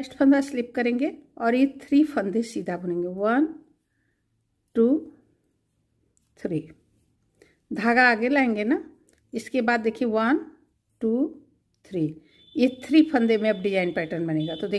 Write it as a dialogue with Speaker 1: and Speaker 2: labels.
Speaker 1: next फंदा slip करेंगे और ये थ्री फंदे सीधा बुनेंगे वन टू थ्री धागा आगे लाएंगे ना इसके बाद देखिए वन टू थ्री ये थ्री फंदे में अब डिजाइन पैटर्न बनेगा तो